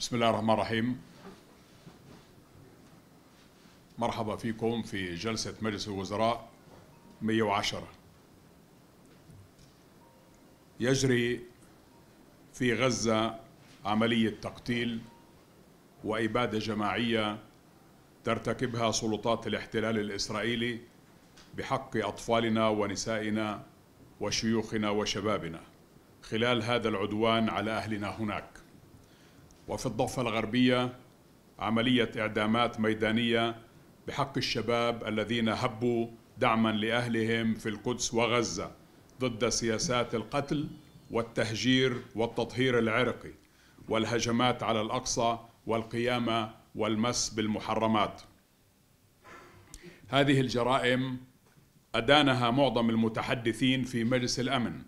بسم الله الرحمن الرحيم مرحبا فيكم في جلسة مجلس الوزراء 110 يجري في غزة عملية تقتيل وإبادة جماعية ترتكبها سلطات الاحتلال الإسرائيلي بحق أطفالنا ونسائنا وشيوخنا وشبابنا خلال هذا العدوان على أهلنا هناك وفي الضفة الغربية عملية إعدامات ميدانية بحق الشباب الذين هبوا دعما لأهلهم في القدس وغزة ضد سياسات القتل والتهجير والتطهير العرقي والهجمات على الأقصى والقيامة والمس بالمحرمات هذه الجرائم أدانها معظم المتحدثين في مجلس الأمن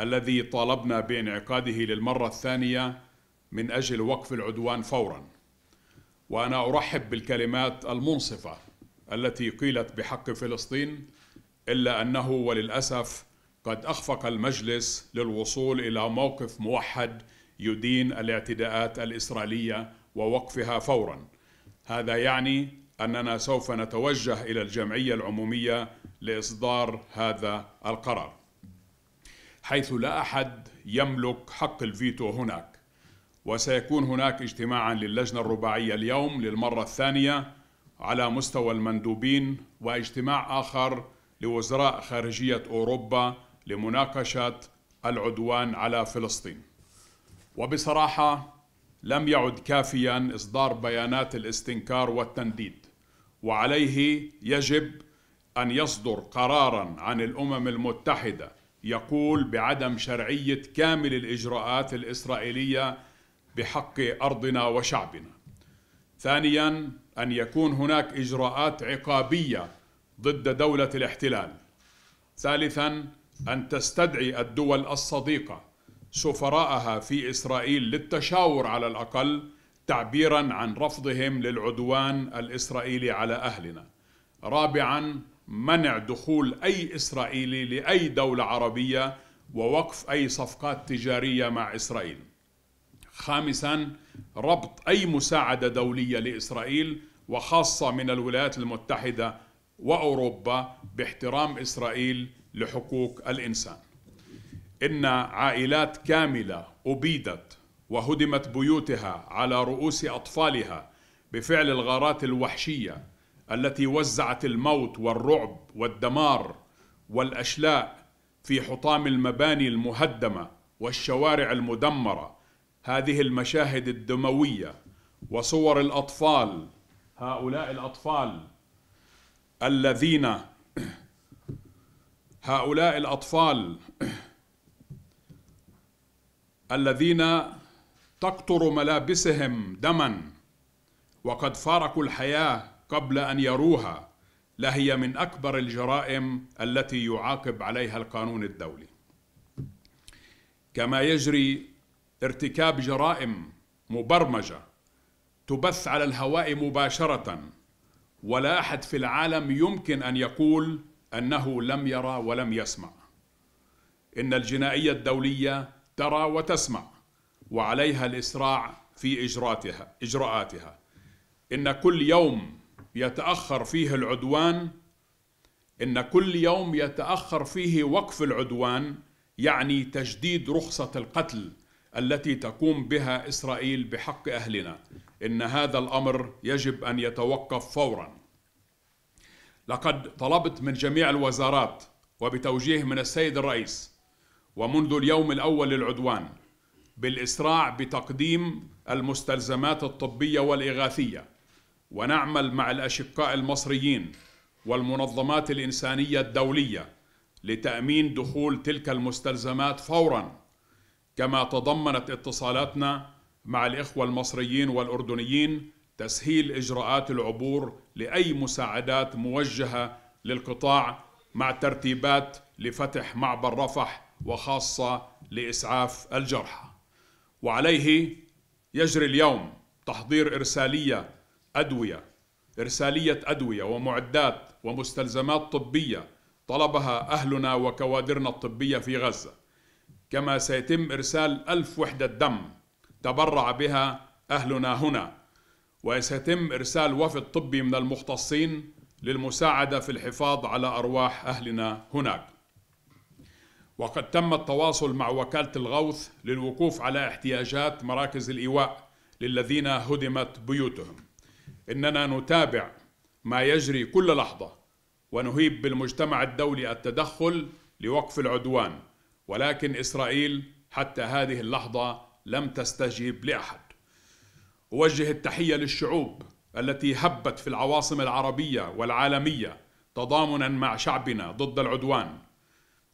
الذي طالبنا بانعقاده للمرة الثانية من أجل وقف العدوان فورا وأنا أرحب بالكلمات المنصفة التي قيلت بحق فلسطين إلا أنه وللأسف قد أخفق المجلس للوصول إلى موقف موحد يدين الاعتداءات الإسرائيلية ووقفها فورا هذا يعني أننا سوف نتوجه إلى الجمعية العمومية لإصدار هذا القرار حيث لا أحد يملك حق الفيتو هناك وسيكون هناك اجتماعا للجنة الرباعية اليوم للمرة الثانية على مستوى المندوبين واجتماع آخر لوزراء خارجية أوروبا لمناقشة العدوان على فلسطين وبصراحة لم يعد كافيا إصدار بيانات الاستنكار والتنديد وعليه يجب أن يصدر قرارا عن الأمم المتحدة يقول بعدم شرعية كامل الإجراءات الإسرائيلية بحق ارضنا وشعبنا. ثانيا ان يكون هناك اجراءات عقابيه ضد دوله الاحتلال. ثالثا ان تستدعي الدول الصديقه سفراءها في اسرائيل للتشاور على الاقل تعبيرا عن رفضهم للعدوان الاسرائيلي على اهلنا. رابعا منع دخول اي اسرائيلي لاي دوله عربيه ووقف اي صفقات تجاريه مع اسرائيل. خامسا ربط أي مساعدة دولية لإسرائيل وخاصة من الولايات المتحدة وأوروبا باحترام إسرائيل لحقوق الإنسان إن عائلات كاملة أبيدت وهدمت بيوتها على رؤوس أطفالها بفعل الغارات الوحشية التي وزعت الموت والرعب والدمار والأشلاء في حطام المباني المهدمة والشوارع المدمرة هذه المشاهد الدمويه وصور الاطفال هؤلاء الاطفال الذين هؤلاء الاطفال الذين تقطر ملابسهم دما وقد فارقوا الحياه قبل ان يروها لهي من اكبر الجرائم التي يعاقب عليها القانون الدولي كما يجري ارتكاب جرائم مبرمجه تبث على الهواء مباشره ولا احد في العالم يمكن ان يقول انه لم يرى ولم يسمع ان الجنائيه الدوليه ترى وتسمع وعليها الاسراع في اجراتها اجراءاتها ان كل يوم يتاخر فيه العدوان ان كل يوم يتاخر فيه وقف العدوان يعني تجديد رخصه القتل التي تقوم بها إسرائيل بحق أهلنا إن هذا الأمر يجب أن يتوقف فورا لقد طلبت من جميع الوزارات وبتوجيه من السيد الرئيس ومنذ اليوم الأول للعدوان بالإسراع بتقديم المستلزمات الطبية والإغاثية ونعمل مع الأشقاء المصريين والمنظمات الإنسانية الدولية لتأمين دخول تلك المستلزمات فوراً كما تضمنت اتصالاتنا مع الإخوة المصريين والأردنيين تسهيل إجراءات العبور لأي مساعدات موجهة للقطاع مع ترتيبات لفتح معبر رفح وخاصة لإسعاف الجرحى وعليه يجري اليوم تحضير إرسالية أدوية إرسالية أدوية ومعدات ومستلزمات طبية طلبها أهلنا وكوادرنا الطبية في غزة كما سيتم إرسال ألف وحدة دم تبرع بها أهلنا هنا وسيتم إرسال وفد طبي من المختصين للمساعدة في الحفاظ على أرواح أهلنا هناك وقد تم التواصل مع وكالة الغوث للوقوف على احتياجات مراكز الإيواء للذين هدمت بيوتهم إننا نتابع ما يجري كل لحظة ونهيب بالمجتمع الدولي التدخل لوقف العدوان ولكن إسرائيل حتى هذه اللحظة لم تستجيب لأحد أوجه التحية للشعوب التي هبت في العواصم العربية والعالمية تضامنا مع شعبنا ضد العدوان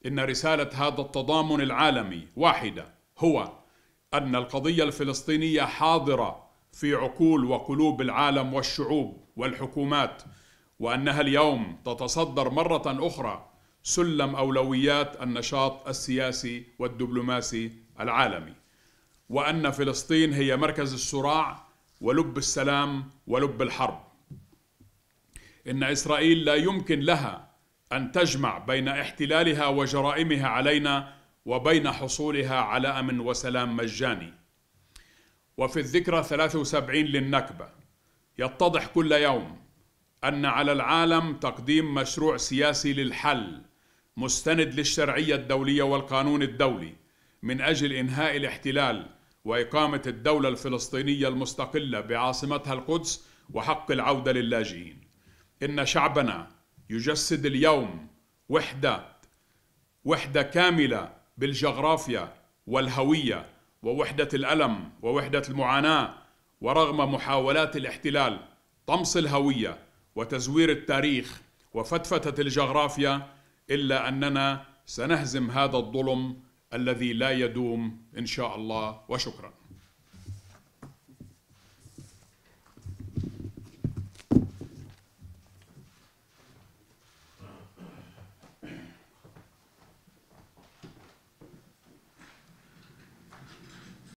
إن رسالة هذا التضامن العالمي واحدة هو أن القضية الفلسطينية حاضرة في عقول وقلوب العالم والشعوب والحكومات وأنها اليوم تتصدر مرة أخرى سلم أولويات النشاط السياسي والدبلوماسي العالمي وأن فلسطين هي مركز الصراع ولب السلام ولب الحرب إن إسرائيل لا يمكن لها أن تجمع بين احتلالها وجرائمها علينا وبين حصولها على أمن وسلام مجاني وفي الذكرى 73 للنكبة يتضح كل يوم أن على العالم تقديم مشروع سياسي للحل مستند للشرعية الدولية والقانون الدولي من أجل إنهاء الاحتلال وإقامة الدولة الفلسطينية المستقلة بعاصمتها القدس وحق العودة للاجئين. إن شعبنا يجسد اليوم وحدة وحدة كاملة بالجغرافيا والهوية ووحدة الألم ووحدة المعاناة ورغم محاولات الاحتلال طمس الهوية وتزوير التاريخ وفتفتة الجغرافيا الا اننا سنهزم هذا الظلم الذي لا يدوم ان شاء الله وشكرا